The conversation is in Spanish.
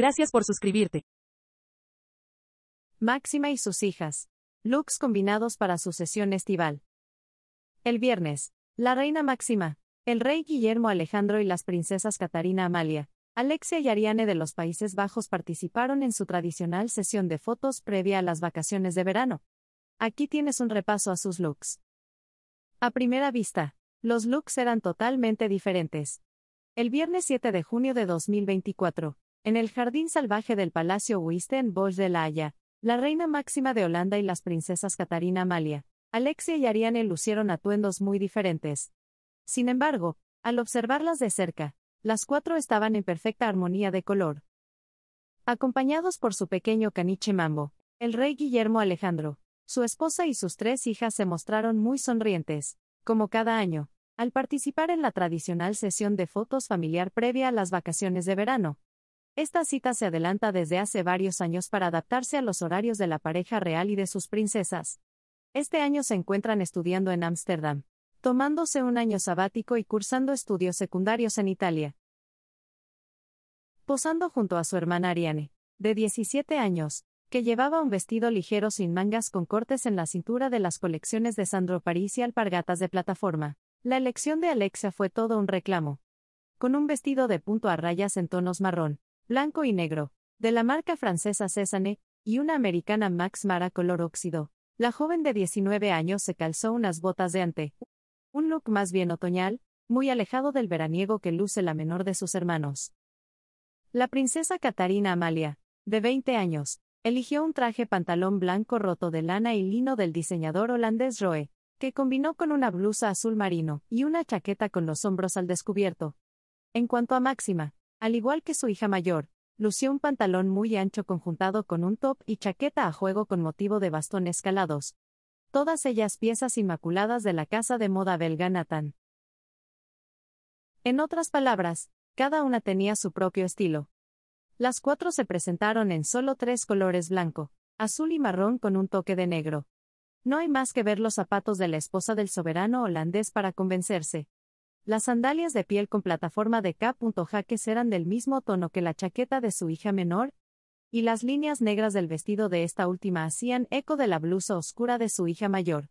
Gracias por suscribirte. Máxima y sus hijas. Looks combinados para su sesión estival. El viernes, la reina Máxima, el rey Guillermo Alejandro y las princesas Catarina Amalia, Alexia y Ariane de los Países Bajos participaron en su tradicional sesión de fotos previa a las vacaciones de verano. Aquí tienes un repaso a sus looks. A primera vista, los looks eran totalmente diferentes. El viernes 7 de junio de 2024, en el jardín salvaje del Palacio Bosch de La Haya, la reina máxima de Holanda y las princesas Catarina Amalia, Alexia y Ariane lucieron atuendos muy diferentes. Sin embargo, al observarlas de cerca, las cuatro estaban en perfecta armonía de color. Acompañados por su pequeño caniche Mambo, el rey Guillermo Alejandro, su esposa y sus tres hijas se mostraron muy sonrientes, como cada año, al participar en la tradicional sesión de fotos familiar previa a las vacaciones de verano. Esta cita se adelanta desde hace varios años para adaptarse a los horarios de la pareja real y de sus princesas. Este año se encuentran estudiando en Ámsterdam, tomándose un año sabático y cursando estudios secundarios en Italia. Posando junto a su hermana Ariane, de 17 años, que llevaba un vestido ligero sin mangas con cortes en la cintura de las colecciones de Sandro París y alpargatas de plataforma. La elección de Alexia fue todo un reclamo. Con un vestido de punto a rayas en tonos marrón, blanco y negro, de la marca francesa Cézanne, y una americana Max Mara color óxido. La joven de 19 años se calzó unas botas de ante. Un look más bien otoñal, muy alejado del veraniego que luce la menor de sus hermanos. La princesa Catarina Amalia, de 20 años, eligió un traje pantalón blanco roto de lana y lino del diseñador holandés Roe, que combinó con una blusa azul marino y una chaqueta con los hombros al descubierto. En cuanto a Máxima, al igual que su hija mayor, lució un pantalón muy ancho conjuntado con un top y chaqueta a juego con motivo de bastón escalados. Todas ellas piezas inmaculadas de la casa de moda belga Nathan. En otras palabras, cada una tenía su propio estilo. Las cuatro se presentaron en solo tres colores blanco, azul y marrón con un toque de negro. No hay más que ver los zapatos de la esposa del soberano holandés para convencerse. Las sandalias de piel con plataforma de Jaques eran del mismo tono que la chaqueta de su hija menor, y las líneas negras del vestido de esta última hacían eco de la blusa oscura de su hija mayor.